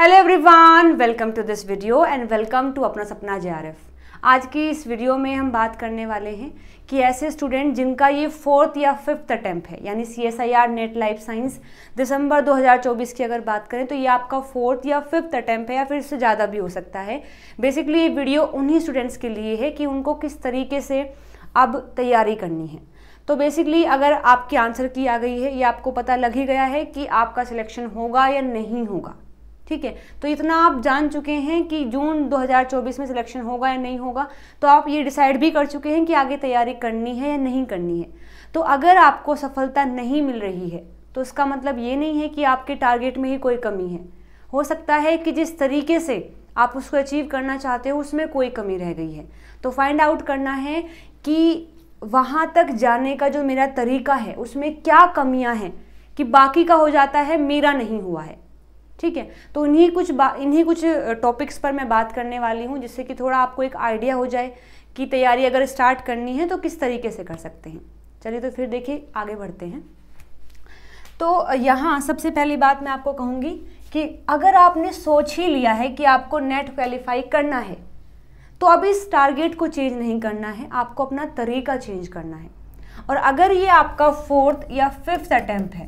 hello everyone welcome to this video and welcome to अपना सपना जे आज की इस वीडियो में हम बात करने वाले हैं कि ऐसे स्टूडेंट जिनका ये फोर्थ या फिफ्थ अटैम्प्ट है यानी C S I R NET life science दिसंबर 2024 की अगर बात करें तो ये आपका फोर्थ या फिफ्थ अटैम्प्ट है या फिर इससे ज़्यादा भी हो सकता है बेसिकली ये वीडियो उन्हीं स्टूडेंट्स के लिए है कि उनको किस तरीके से अब तैयारी करनी है तो बेसिकली अगर आपकी आंसर की आ गई है या आपको पता लग ही गया है कि आपका सिलेक्शन होगा या नहीं होगा ठीक है तो इतना आप जान चुके हैं कि जून 2024 में सिलेक्शन होगा या नहीं होगा तो आप ये डिसाइड भी कर चुके हैं कि आगे तैयारी करनी है या नहीं करनी है तो अगर आपको सफलता नहीं मिल रही है तो उसका मतलब ये नहीं है कि आपके टारगेट में ही कोई कमी है हो सकता है कि जिस तरीके से आप उसको अचीव करना चाहते हो उसमें कोई कमी रह गई है तो फाइंड आउट करना है कि वहाँ तक जाने का जो मेरा तरीका है उसमें क्या कमियाँ हैं कि बाकी का हो जाता है मेरा नहीं हुआ है ठीक है तो इन्हीं कुछ इन्हीं कुछ टॉपिक्स पर मैं बात करने वाली हूँ जिससे कि थोड़ा आपको एक आइडिया हो जाए कि तैयारी अगर स्टार्ट करनी है तो किस तरीके से कर सकते हैं चलिए तो फिर देखिए आगे बढ़ते हैं तो यहाँ सबसे पहली बात मैं आपको कहूँगी कि अगर आपने सोच ही लिया है कि आपको नेट क्वालिफाई करना है तो अब इस टारगेट को चेंज नहीं करना है आपको अपना तरीका चेंज करना है और अगर ये आपका फोर्थ या फिफ्थ अटैम्प्ट है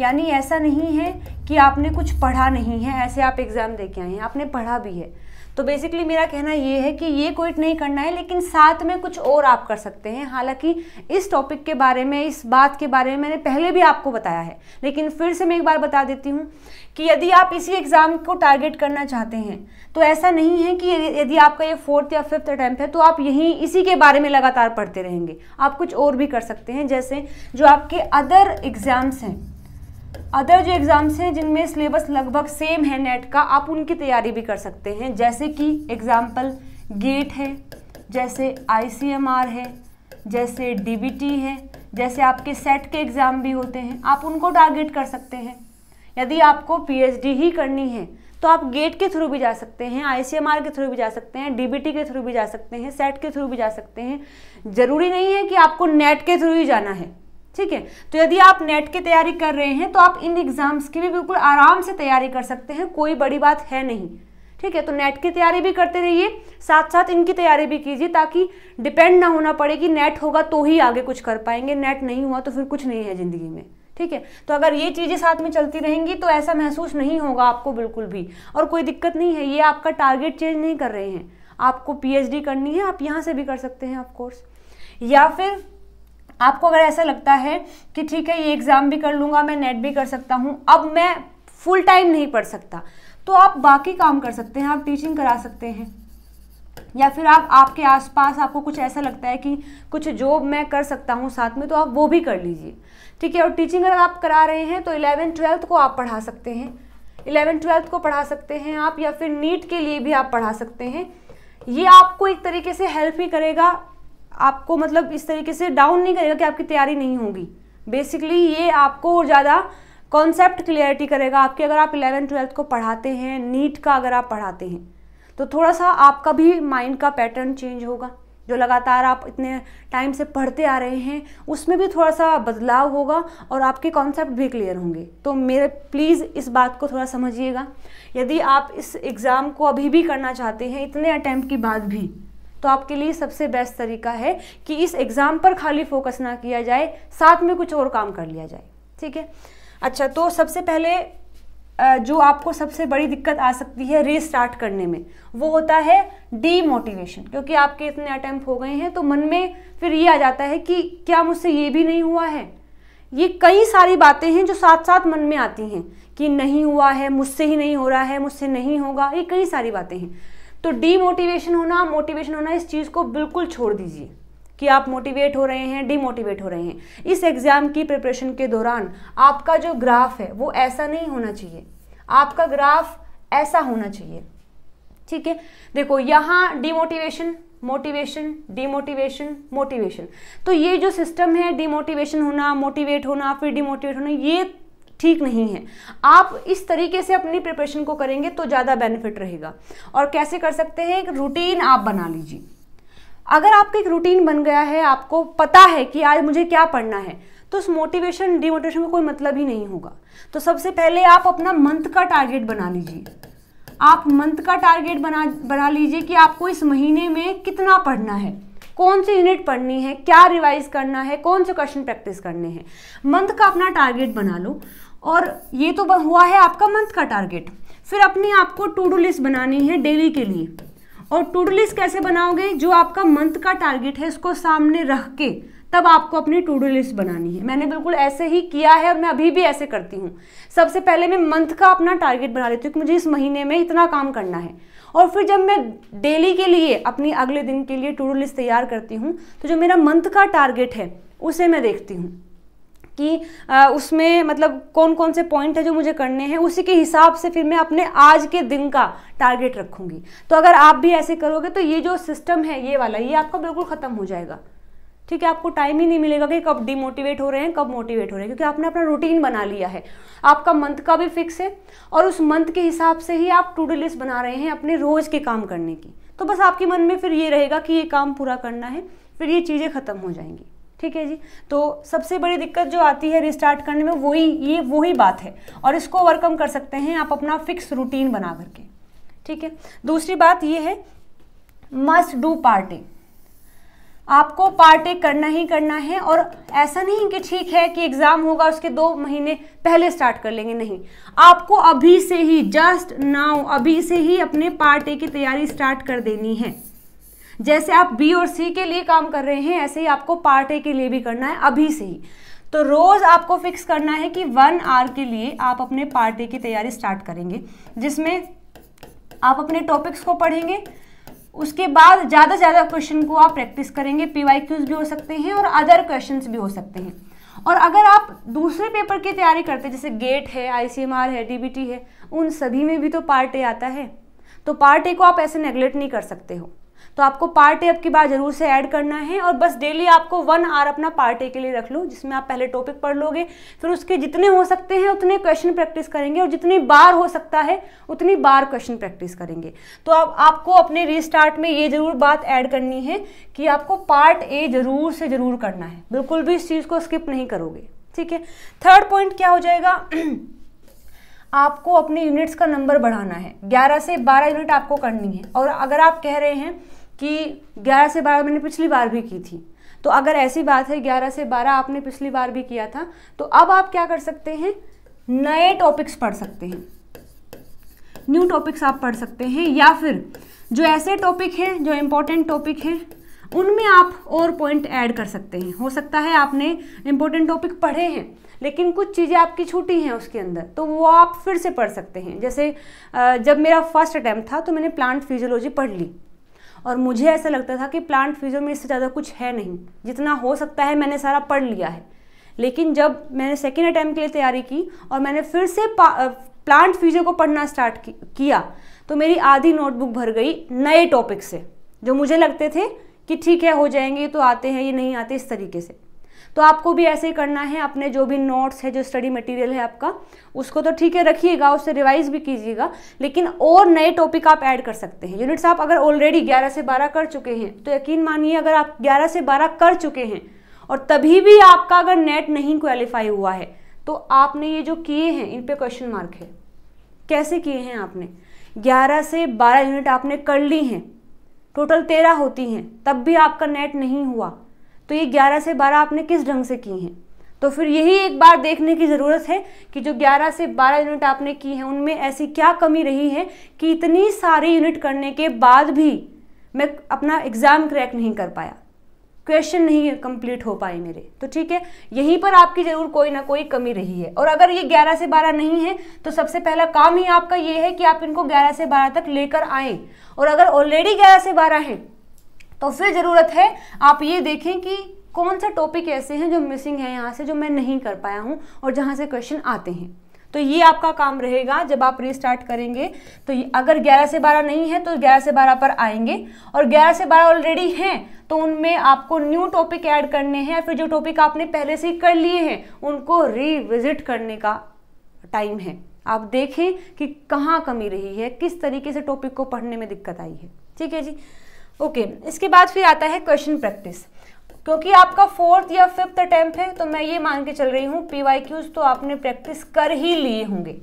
यानी ऐसा नहीं है कि आपने कुछ पढ़ा नहीं है ऐसे आप एग्ज़ाम दे के आए हैं आपने पढ़ा भी है तो बेसिकली मेरा कहना ये है कि ये क्विट नहीं करना है लेकिन साथ में कुछ और आप कर सकते हैं हालांकि इस टॉपिक के बारे में इस बात के बारे में मैंने पहले भी आपको बताया है लेकिन फिर से मैं एक बार बता देती हूँ कि यदि आप इसी एग्ज़ाम को टारगेट करना चाहते हैं तो ऐसा नहीं है कि यदि आपका ये फोर्थ या फिफ्थ अटैम्प्ट है तो आप यहीं इसी के बारे में लगातार पढ़ते रहेंगे आप कुछ और भी कर सकते हैं जैसे जो आपके अदर एग्ज़ाम्स हैं अदर जो एग्ज़ाम्स हैं जिनमें सिलेबस लगभग सेम है नेट का आप उनकी तैयारी भी कर सकते हैं जैसे कि एग्ज़ाम्पल गेट है जैसे आई है जैसे डी है जैसे आपके सेट के एग्ज़ाम भी होते हैं आप उनको टारगेट कर सकते हैं यदि आपको पी ही करनी है तो आप गेट के थ्रू भी जा सकते हैं आई के थ्रू भी जा सकते हैं डी के थ्रू भी जा सकते हैं सेट के थ्रू भी जा सकते हैं ज़रूरी नहीं है कि आपको नेट के थ्रू ही जाना है ठीक है तो यदि आप नेट की तैयारी कर रहे हैं तो आप इन एग्जाम्स की भी बिल्कुल आराम से तैयारी कर सकते हैं कोई बड़ी बात है नहीं ठीक है तो नेट की तैयारी भी करते रहिए साथ साथ इनकी तैयारी भी कीजिए ताकि डिपेंड ना होना पड़े कि नेट होगा तो ही आगे कुछ कर पाएंगे नेट नहीं हुआ तो फिर कुछ नहीं है ज़िंदगी में ठीक है तो अगर ये चीज़ें साथ में चलती रहेंगी तो ऐसा महसूस नहीं होगा आपको बिल्कुल भी और कोई दिक्कत नहीं है ये आपका टारगेट चेंज नहीं कर रहे हैं आपको पीएचडी करनी है आप यहाँ से भी कर सकते हैं ऑफकोर्स या फिर आपको अगर ऐसा लगता है कि ठीक है ये एग्ज़ाम भी कर लूँगा मैं नेट भी कर सकता हूँ अब मैं फुल टाइम नहीं पढ़ सकता तो आप बाकी काम कर सकते हैं आप टीचिंग करा सकते हैं या फिर आप आपके आसपास आपको कुछ ऐसा लगता है कि कुछ जॉब मैं कर सकता हूँ साथ में तो आप वो भी कर लीजिए ठीक है और टीचिंग अगर आप करा रहे हैं तो इलेवन ट्वेल्थ को आप पढ़ा सकते हैं इलेवन ट्वेल्थ को पढ़ा सकते हैं आप या फिर नीट के लिए भी आप पढ़ा सकते हैं ये आपको एक तरीके से हेल्प ही करेगा आपको मतलब इस तरीके से डाउन नहीं करेगा कि आपकी तैयारी नहीं होगी बेसिकली ये आपको ज़्यादा कॉन्सेप्ट क्लियरिटी करेगा आपके अगर आप इलेवन ट्वेल्थ को पढ़ाते हैं नीट का अगर आप पढ़ाते हैं तो थोड़ा सा आपका भी माइंड का पैटर्न चेंज होगा जो लगातार आप इतने टाइम से पढ़ते आ रहे हैं उसमें भी थोड़ा सा बदलाव होगा और आपके कॉन्सेप्ट भी क्लियर होंगे तो मेरे प्लीज़ इस बात को थोड़ा समझिएगा यदि आप इस एग्ज़ाम को अभी भी करना चाहते हैं इतने अटैम्प्ट के बाद भी तो आपके लिए सबसे बेस्ट तरीका है कि इस एग्ज़ाम पर खाली फोकस ना किया जाए साथ में कुछ और काम कर लिया जाए ठीक है अच्छा तो सबसे पहले जो आपको सबसे बड़ी दिक्कत आ सकती है रीस्टार्ट करने में वो होता है डीमोटिवेशन क्योंकि आपके इतने अटैम्प्ट हो गए हैं तो मन में फिर ये आ जाता है कि क्या मुझसे ये भी नहीं हुआ है ये कई सारी बातें हैं जो साथ साथ मन में आती हैं कि नहीं हुआ है मुझसे ही नहीं हो रहा है मुझसे नहीं होगा ये कई सारी बातें हैं तो डीमोटिवेशन होना मोटिवेशन होना इस चीज़ को बिल्कुल छोड़ दीजिए कि आप मोटिवेट हो रहे हैं डीमोटिवेट हो रहे हैं इस एग्ज़ाम की प्रिपरेशन के दौरान आपका जो ग्राफ है वो ऐसा नहीं होना चाहिए आपका ग्राफ ऐसा होना चाहिए ठीक है देखो यहाँ डीमोटिवेशन मोटिवेशन डीमोटिवेशन मोटिवेशन तो ये जो सिस्टम है डिमोटिवेशन होना मोटिवेट होना फिर डिमोटिवेट होना ये ठीक नहीं है आप इस तरीके से अपनी प्रिपरेशन को करेंगे तो ज़्यादा बेनिफिट रहेगा और कैसे कर सकते हैं एक रूटीन आप बना लीजिए अगर आपका एक रूटीन बन गया है आपको पता है कि आज मुझे क्या पढ़ना है तो उस मोटिवेशन डीमोटिवेशन का कोई मतलब ही नहीं होगा तो सबसे पहले आप अपना मंथ का टारगेट बना लीजिए आप मंथ का टारगेट बना बना लीजिए कि आपको इस महीने में कितना पढ़ना है कौन सी यूनिट पढ़नी है क्या रिवाइज करना है कौन से क्वेश्चन प्रैक्टिस करने हैं मंथ का अपना टारगेट बना लो और ये तो हुआ है आपका मंथ का टारगेट फिर अपनी आपको टू डू लिस्ट बनानी है डेली के लिए और टू डू लिस्ट कैसे बनाओगे जो आपका मंथ का टारगेट है उसको सामने रख के तब आपको अपनी टू डू लिस्ट बनानी है मैंने बिल्कुल ऐसे ही किया है और मैं अभी भी ऐसे करती हूँ सबसे पहले मैं मंथ का अपना टारगेट बना लेती हूँ कि मुझे इस महीने में इतना काम करना है और फिर जब मैं डेली के लिए अपनी अगले दिन के लिए टू डू लिस्ट तैयार करती हूँ तो जो मेरा मंथ का टारगेट है उसे मैं देखती हूँ कि उसमें मतलब कौन कौन से पॉइंट है जो मुझे करने हैं उसी के हिसाब से फिर मैं अपने आज के दिन का टारगेट रखूँगी तो अगर आप भी ऐसे करोगे तो ये जो सिस्टम है ये वाला ये आपका बिल्कुल ख़त्म हो जाएगा ठीक है आपको टाइम ही नहीं मिलेगा कि कब डिमोटिवेट हो रहे हैं कब मोटिवेट हो रहे हैं क्योंकि आपने अपना रूटीन बना लिया है आपका मंथ का भी फिक्स है और उस मंथ के हिसाब से ही आप टू डू लिस्ट बना रहे हैं अपने रोज़ के काम करने की तो बस आपके मन में फिर ये रहेगा कि ये काम पूरा करना है फिर ये चीज़ें ख़त्म हो जाएंगी ठीक है जी तो सबसे बड़ी दिक्कत जो आती है रिस्टार्ट करने में वही ये वही बात है और इसको ओवरकम कर सकते हैं आप अपना फिक्स रूटीन बना करके ठीक है दूसरी बात ये है मस्ट डू पार्टिंग आपको पार्ट ए करना ही करना है और ऐसा नहीं कि ठीक है कि एग्ज़ाम होगा उसके दो महीने पहले स्टार्ट कर लेंगे नहीं आपको अभी से ही जस्ट नाउ अभी से ही अपने पार्टे की तैयारी स्टार्ट कर देनी है जैसे आप बी और सी के लिए काम कर रहे हैं ऐसे ही आपको पार्ट ए के लिए भी करना है अभी से ही तो रोज़ आपको फिक्स करना है कि वन आवर के लिए आप अपने पार्ट ए की तैयारी स्टार्ट करेंगे जिसमें आप अपने टॉपिक्स को पढ़ेंगे उसके बाद ज़्यादा से ज़्यादा क्वेश्चन को आप प्रैक्टिस करेंगे पी भी हो सकते हैं और अदर क्वेश्चन भी हो सकते हैं और अगर आप दूसरे पेपर की तैयारी करते हैं जैसे गेट है आईसीएमआर है डीबीटी है उन सभी में भी तो पार्ट ए आता है तो पार्ट ए को आप ऐसे नेग्लेक्ट नहीं कर सकते हो तो आपको पार्ट ए आपकी बार जरूर से ऐड करना है और बस डेली आपको वन आवर अपना पार्ट ए के लिए रख लो जिसमें आप पहले टॉपिक पढ़ लोगे फिर उसके जितने हो सकते हैं उतने क्वेश्चन प्रैक्टिस करेंगे और जितनी बार हो सकता है उतनी बार क्वेश्चन प्रैक्टिस करेंगे तो अब आपको अपने रीस्टार्ट में ये जरूर बात ऐड करनी है कि आपको पार्ट ए जरूर से जरूर करना है बिल्कुल भी इस चीज़ को स्किप नहीं करोगे ठीक है थर्ड पॉइंट क्या हो जाएगा आपको अपने यूनिट्स का नंबर बढ़ाना है 11 से 12 यूनिट आपको करनी है और अगर आप कह रहे हैं कि 11 से 12 मैंने पिछली बार भी की थी तो अगर ऐसी बात है 11 से 12 आपने पिछली बार भी किया था तो अब आप क्या कर सकते हैं नए टॉपिक्स पढ़ सकते हैं न्यू टॉपिक्स आप पढ़ सकते हैं या फिर जो ऐसे टॉपिक हैं जो इम्पोर्टेंट टॉपिक हैं उनमें आप और पॉइंट ऐड कर सकते हैं हो सकता है आपने इम्पोर्टेंट टॉपिक पढ़े हैं लेकिन कुछ चीज़ें आपकी छूटी हैं उसके अंदर तो वो आप फिर से पढ़ सकते हैं जैसे जब मेरा फर्स्ट अटैम्प्ट था तो मैंने प्लांट फिजियोलॉजी पढ़ ली और मुझे ऐसा लगता था कि प्लांट में इससे ज़्यादा कुछ है नहीं जितना हो सकता है मैंने सारा पढ़ लिया है लेकिन जब मैंने सेकेंड अटैम्प्ट के लिए तैयारी की और मैंने फिर से प्लांट फिजियो को पढ़ना स्टार्ट किया तो मेरी आधी नोटबुक भर गई नए टॉपिक से जो मुझे लगते थे कि ठीक है हो जाएंगे तो आते हैं ये नहीं आते इस तरीके से तो आपको भी ऐसे ही करना है अपने जो भी नोट्स है जो स्टडी मटेरियल है आपका उसको तो ठीक है रखिएगा उससे रिवाइज भी कीजिएगा लेकिन और नए टॉपिक आप ऐड कर सकते हैं यूनिट्स आप अगर ऑलरेडी ग्यारह से बारह कर चुके हैं तो यकीन मानिए अगर आप ग्यारह से बारह कर चुके हैं और तभी भी आपका अगर नेट नहीं क्वालिफाई हुआ है तो आपने ये जो किए हैं इन पर क्वेश्चन मार्क है कैसे किए हैं आपने 11 से 12 यूनिट आपने कर ली हैं टोटल 13 होती हैं तब भी आपका नेट नहीं हुआ तो ये ग्यारह से बारह आपने किस ढंग से की हैं तो फिर यही एक बार देखने की ज़रूरत है कि जो 11 से 12 यूनिट आपने की हैं उनमें ऐसी क्या कमी रही है कि इतनी सारी यूनिट करने के बाद भी मैं अपना एग्ज़ाम क्रैक नहीं कर पाया क्वेश्चन नहीं कंप्लीट हो पाए मेरे तो ठीक है यहीं पर आपकी ज़रूर कोई ना कोई कमी रही है और अगर ये 11 से 12 नहीं है तो सबसे पहला काम ही आपका ये है कि आप इनको 11 से 12 तक लेकर आएँ और अगर ऑलरेडी 11 से 12 हैं तो फिर ज़रूरत है आप ये देखें कि कौन से टॉपिक ऐसे हैं जो मिसिंग है यहाँ से जो मैं नहीं कर पाया हूँ और जहाँ से क्वेश्चन आते हैं तो ये आपका काम रहेगा जब आप रिस्टार्ट करेंगे तो अगर 11 से 12 नहीं है तो 11 से 12 पर आएंगे और 11 से 12 ऑलरेडी हैं तो उनमें आपको न्यू टॉपिक ऐड करने हैं या फिर जो टॉपिक आपने पहले से ही कर लिए हैं उनको रिविजिट करने का टाइम है आप देखें कि कहाँ कमी रही है किस तरीके से टॉपिक को पढ़ने में दिक्कत आई है ठीक है जी ओके okay, इसके बाद फिर आता है क्वेश्चन प्रैक्टिस क्योंकि आपका फोर्थ या फिफ्थ अटैम्प है तो मैं ये मान के चल रही हूँ पी क्यूज़ तो आपने प्रैक्टिस कर ही लिए होंगे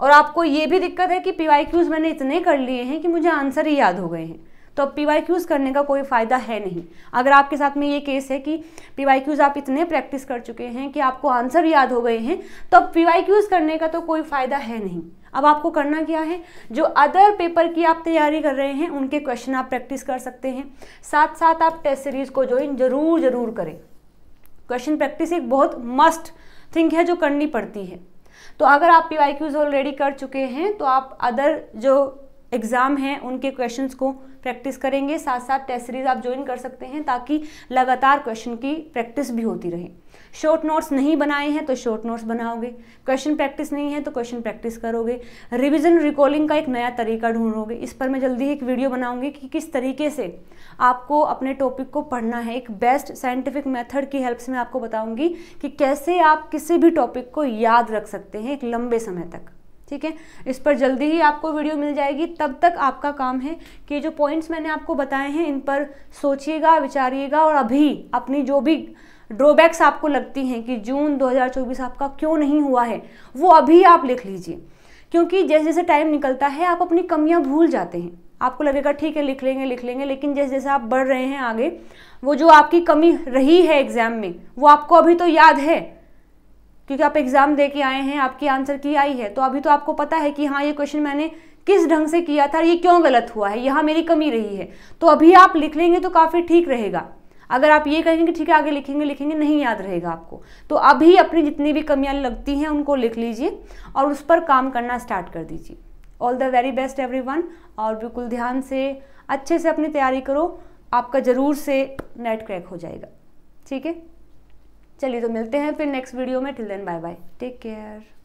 और आपको ये भी दिक्कत है कि पी क्यूज़ मैंने इतने कर लिए हैं कि मुझे आंसर ही याद हो गए हैं तो अब पी करने का कोई फ़ायदा है नहीं अगर आपके साथ में ये केस है कि पी आप इतने प्रैक्टिस कर चुके हैं कि आपको आंसर याद हो गए हैं तो अब पी करने का तो कोई फ़ायदा है नहीं अब आपको करना क्या है जो अदर पेपर की आप तैयारी कर रहे हैं उनके क्वेश्चन आप प्रैक्टिस कर सकते हैं साथ साथ आप टेस्ट सीरीज़ को ज्वाइन ज़रूर ज़रूर करें क्वेश्चन प्रैक्टिस एक बहुत मस्ट थिंग है जो करनी पड़ती है तो अगर आप पी ऑलरेडी कर चुके हैं तो आप अदर जो एग्ज़ाम हैं उनके क्वेश्चन को प्रैक्टिस करेंगे साथ साथ टेस्ट सीरीज आप ज्वाइन कर सकते हैं ताकि लगातार क्वेश्चन की प्रैक्टिस भी होती रहे शॉर्ट नोट्स नहीं बनाए हैं तो शॉर्ट नोट्स बनाओगे क्वेश्चन प्रैक्टिस नहीं है तो क्वेश्चन प्रैक्टिस करोगे रिवीजन रिकॉलिंग का एक नया तरीका ढूंढोगे इस पर मैं जल्दी ही एक वीडियो बनाऊंगी कि किस तरीके से आपको अपने टॉपिक को पढ़ना है एक बेस्ट साइंटिफिक मेथड की हेल्प से मैं आपको बताऊंगी कि कैसे आप किसी भी टॉपिक को याद रख सकते हैं एक लंबे समय तक ठीक है इस पर जल्दी ही आपको वीडियो मिल जाएगी तब तक आपका काम है कि जो पॉइंट्स मैंने आपको बताए हैं इन पर सोचिएगा विचारिएगा और अभी अपनी जो भी ड्रॉबैक्स आपको लगती हैं कि जून 2024 आपका क्यों नहीं हुआ है वो अभी आप लिख लीजिए क्योंकि जैसे जैसे टाइम निकलता है आप अपनी कमियां भूल जाते हैं आपको लगेगा ठीक है लिख लेंगे लिख लेंगे लेकिन जैसे जैसे आप बढ़ रहे हैं आगे वो जो आपकी कमी रही है एग्ज़ाम में वो आपको अभी तो याद है क्योंकि आप एग्ज़ाम दे के आए हैं आपकी आंसर की आई है तो अभी तो आपको पता है कि हाँ ये क्वेश्चन मैंने किस ढंग से किया था ये क्यों गलत हुआ है यहाँ मेरी कमी रही है तो अभी आप लिख लेंगे तो काफ़ी ठीक रहेगा अगर आप ये कहेंगे कि ठीक है आगे लिखेंगे लिखेंगे नहीं याद रहेगा आपको तो अभी अपनी जितनी भी कमियाँ लगती हैं उनको लिख लीजिए और उस पर काम करना स्टार्ट कर दीजिए all the very best every और बिल्कुल ध्यान से अच्छे से अपनी तैयारी करो आपका ज़रूर से नेट क्रैक हो जाएगा ठीक है चलिए तो मिलते हैं फिर नेक्स्ट वीडियो में till then bye bye take care